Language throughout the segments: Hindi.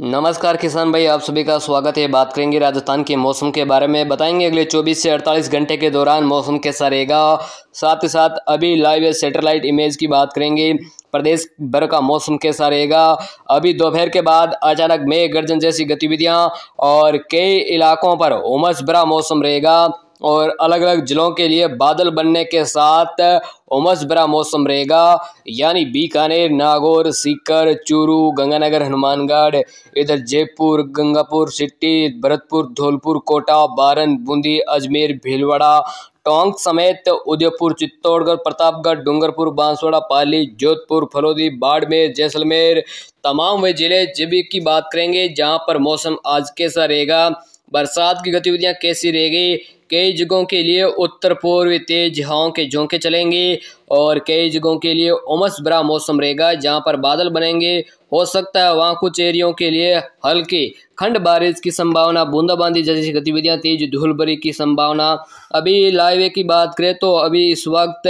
नमस्कार किसान भाई आप सभी का स्वागत है बात करेंगे राजस्थान के मौसम के बारे में बताएंगे अगले 24 से 48 घंटे के दौरान मौसम कैसा रहेगा साथ ही साथ अभी लाइव सैटेलाइट इमेज की बात करेंगे प्रदेश भर का मौसम कैसा रहेगा अभी दोपहर के बाद अचानक मेघ गर्जन जैसी गतिविधियां और कई इलाकों पर उमस भरा मौसम रहेगा और अलग अलग ज़िलों के लिए बादल बनने के साथ उमस भरा मौसम रहेगा यानी बीकानेर नागौर सीकर चूरू गंगानगर हनुमानगढ़ इधर जयपुर गंगापुर सिटी भरतपुर धौलपुर कोटा बारन बूंदी अजमेर भीलवाड़ा टोंक समेत उदयपुर चित्तौड़गढ़ प्रतापगढ़ डूंगरपुर बांसवाड़ा पाली जोधपुर फलोदी बाड़मेर जैसलमेर तमाम वे ज़िले जिबी की बात करेंगे जहाँ पर मौसम आज कैसा रहेगा बरसात की गतिविधियां कैसी रहेगी कई जगहों के लिए उत्तर पूर्वी तेज हवाओं के झोंके चलेंगे और कई जगहों के लिए उमस भरा मौसम रहेगा जहां पर बादल बनेंगे हो सकता है वहां कुछ एरियों के लिए हल्की खंड बारिश की संभावना बूंदाबांदी जैसी गतिविधियां तेज धूलभरी की संभावना अभी लाइवे की बात करें तो अभी इस वक्त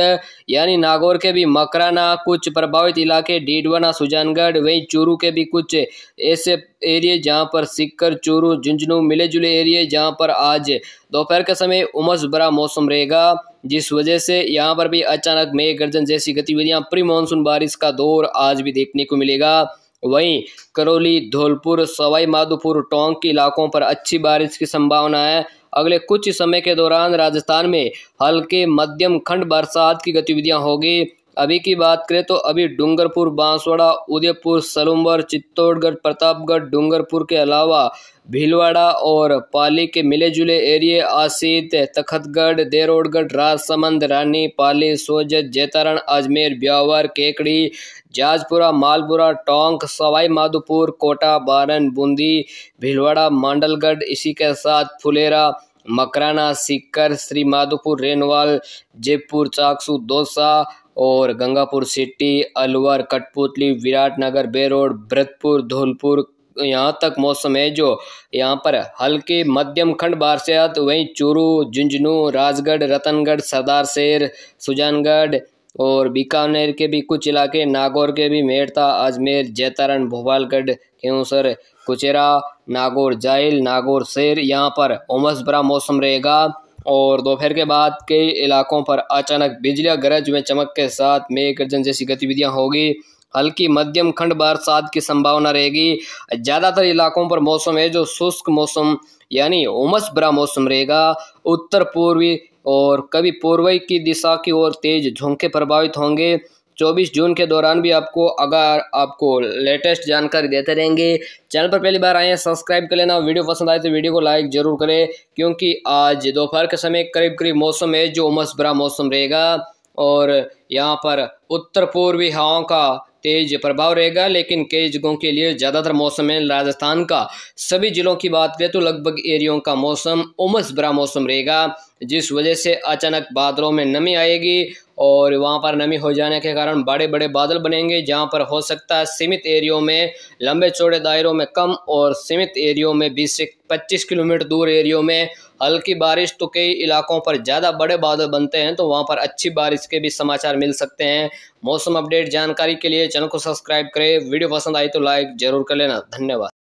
यानी नागौर के भी मकराना कुछ प्रभावित इलाके डीडवाना सुजानगढ़ वहीं चूरू के भी कुछ ऐसे एरिए जहाँ पर सिक्कर चूरू झुंझुनू मिले जुले एरिए जहाँ पर आज दोपहर के समय उमस भरा मौसम रहेगा जिस वजह से यहाँ पर भी अचानक मेघ गर्जन जैसी गतिविधियाँ प्री मानसून बारिश का दौर आज भी देखने को मिलेगा वहीं करौली धौलपुर सवाई माधोपुर टोंक के इलाकों पर अच्छी बारिश की संभावना है अगले कुछ समय के दौरान राजस्थान में हल्के मध्यम खंड बरसात की गतिविधियां होगी अभी की बात करें तो अभी डूंगरपुर बांसवाड़ा उदयपुर सलूम्बर चित्तौड़गढ़ प्रतापगढ़ डूंगरपुर के अलावा भीलवाड़ा और पाली के मिले जुले एरिए आसीत तखतगढ़ देरोडगढ़ राजसमंद रानी पाली सोजत जैतारण अजमेर ब्यावर केकड़ी जाजपुरा मालपुरा टोंक सवाई माधोपुर कोटा बारन बूंदी भीलवाड़ा मांडलगढ़ इसी के साथ फुलेरा मकराना सीकर श्री माधोपुर रेनवाल जयपुर चाकसू दौसा और गंगापुर सिटी अलवर कठपुतली विराटनगर बेरोड भरतपुर धौलपुर यहाँ तक मौसम है जो यहाँ पर हल्के मध्यम खंड आते वहीं चूरू झुंझुनू राजगढ़ रतनगढ़ सरदार शेर सुजानगढ़ और बीकानेर के भी कुछ इलाके नागौर के भी मेड़ता अजमेर जैतारण भोपालगढ़ केवसर कुचेरा नागौर जाइल नागौर शेर यहाँ पर उमस भरा मौसम रहेगा और दोपहर के बाद कई इलाकों पर अचानक बिजली गरज में चमक के साथ मेघ गर्जन जैसी गतिविधियाँ होगी हल्की मध्यम खंड बरसात की संभावना रहेगी ज़्यादातर इलाकों पर मौसम है जो शुष्क मौसम यानी उमस भरा मौसम रहेगा उत्तर पूर्वी और कभी पूर्वी की दिशा की ओर तेज झोंके प्रभावित होंगे 24 जून के दौरान भी आपको अगर आपको लेटेस्ट जानकारी देते रहेंगे चैनल पर पहली बार आए हैं सब्सक्राइब कर लेना वीडियो पसंद आए तो वीडियो को लाइक ज़रूर करें क्योंकि आज दोपहर के समय करीब करीब मौसम है जो उमस भरा मौसम रहेगा और यहाँ पर उत्तर पूर्वी हवाओं का तेज प्रभाव रहेगा लेकिन कई जगहों के लिए ज़्यादातर मौसम है राजस्थान का सभी ज़िलों की बात करें तो लगभग एरियों का मौसम उमस भरा मौसम रहेगा जिस वजह से अचानक बादलों में नमी आएगी और वहाँ पर नमी हो जाने के कारण बड़े बड़े बादल बनेंगे जहाँ पर हो सकता है सीमित एरियो में लंबे चौड़े दायरों में कम और सीमित एरियो में बीस से पच्चीस किलोमीटर दूर एरियो में हल्की बारिश तो कई इलाकों पर ज़्यादा बड़े बादल बनते हैं तो वहाँ पर अच्छी बारिश के भी समाचार मिल सकते हैं मौसम अपडेट जानकारी के लिए चैनल को सब्सक्राइब करें वीडियो पसंद आई तो लाइक ज़रूर कर लेना धन्यवाद